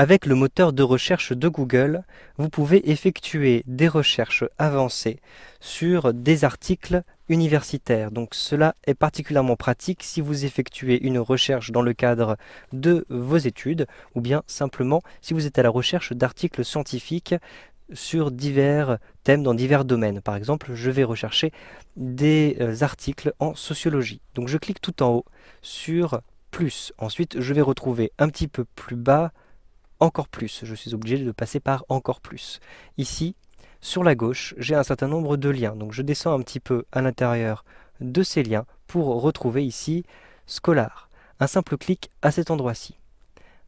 Avec le moteur de recherche de Google, vous pouvez effectuer des recherches avancées sur des articles universitaires. Donc cela est particulièrement pratique si vous effectuez une recherche dans le cadre de vos études ou bien simplement si vous êtes à la recherche d'articles scientifiques sur divers thèmes dans divers domaines. Par exemple, je vais rechercher des euh, articles en sociologie. Donc je clique tout en haut sur plus. Ensuite, je vais retrouver un petit peu plus bas encore plus. Je suis obligé de passer par encore plus. Ici, sur la gauche, j'ai un certain nombre de liens. Donc je descends un petit peu à l'intérieur de ces liens pour retrouver ici Scolar. Un simple clic à cet endroit-ci.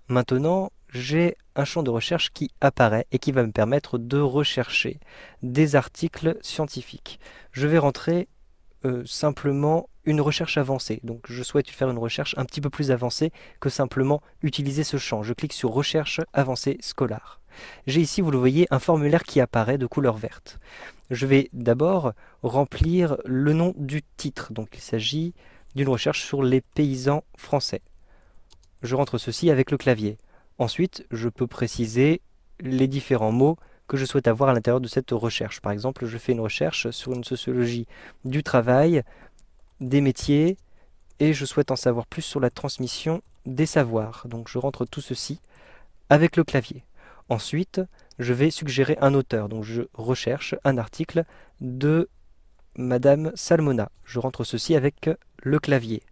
Maintenant, j'ai un champ de recherche qui apparaît et qui va me permettre de rechercher des articles scientifiques. Je vais rentrer euh, simplement une recherche avancée. Donc je souhaite faire une recherche un petit peu plus avancée que simplement utiliser ce champ. Je clique sur Recherche avancée scolaire. J'ai ici, vous le voyez, un formulaire qui apparaît de couleur verte. Je vais d'abord remplir le nom du titre. Donc il s'agit d'une recherche sur les paysans français. Je rentre ceci avec le clavier. Ensuite, je peux préciser les différents mots que je souhaite avoir à l'intérieur de cette recherche. Par exemple, je fais une recherche sur une sociologie du travail des métiers et je souhaite en savoir plus sur la transmission des savoirs. Donc je rentre tout ceci avec le clavier. Ensuite, je vais suggérer un auteur. Donc je recherche un article de Madame Salmona. Je rentre ceci avec le clavier.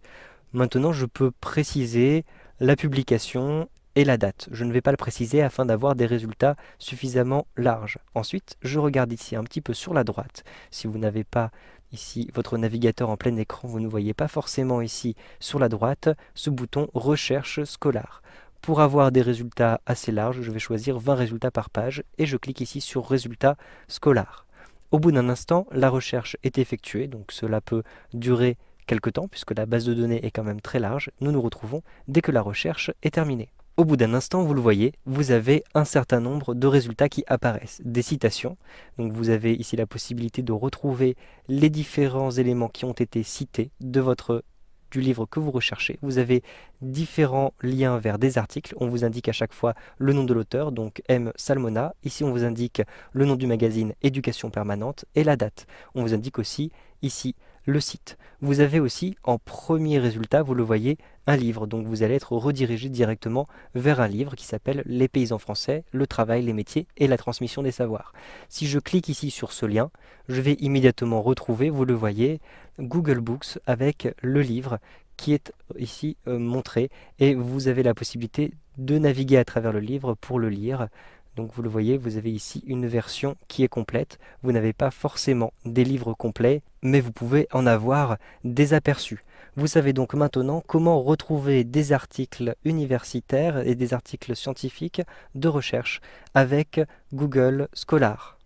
Maintenant, je peux préciser la publication et la date. Je ne vais pas le préciser afin d'avoir des résultats suffisamment larges. Ensuite, je regarde ici un petit peu sur la droite. Si vous n'avez pas ici votre navigateur en plein écran, vous ne voyez pas forcément ici sur la droite ce bouton recherche scolaire ». Pour avoir des résultats assez larges, je vais choisir 20 résultats par page et je clique ici sur résultats scolaires ». Au bout d'un instant, la recherche est effectuée, donc cela peut durer quelque temps puisque la base de données est quand même très large. Nous nous retrouvons dès que la recherche est terminée. Au bout d'un instant, vous le voyez, vous avez un certain nombre de résultats qui apparaissent, des citations. Donc vous avez ici la possibilité de retrouver les différents éléments qui ont été cités de votre du livre que vous recherchez. Vous avez différents liens vers des articles. On vous indique à chaque fois le nom de l'auteur, donc M. Salmona. Ici, on vous indique le nom du magazine Éducation permanente et la date. On vous indique aussi ici le site. Vous avez aussi en premier résultat, vous le voyez, un livre. Donc vous allez être redirigé directement vers un livre qui s'appelle Les paysans français, le travail, les métiers et la transmission des savoirs. Si je clique ici sur ce lien, je vais immédiatement retrouver, vous le voyez, Google Books avec le livre qui est ici euh, montré et vous avez la possibilité de naviguer à travers le livre pour le lire donc vous le voyez, vous avez ici une version qui est complète. Vous n'avez pas forcément des livres complets, mais vous pouvez en avoir des aperçus. Vous savez donc maintenant comment retrouver des articles universitaires et des articles scientifiques de recherche avec Google Scholar.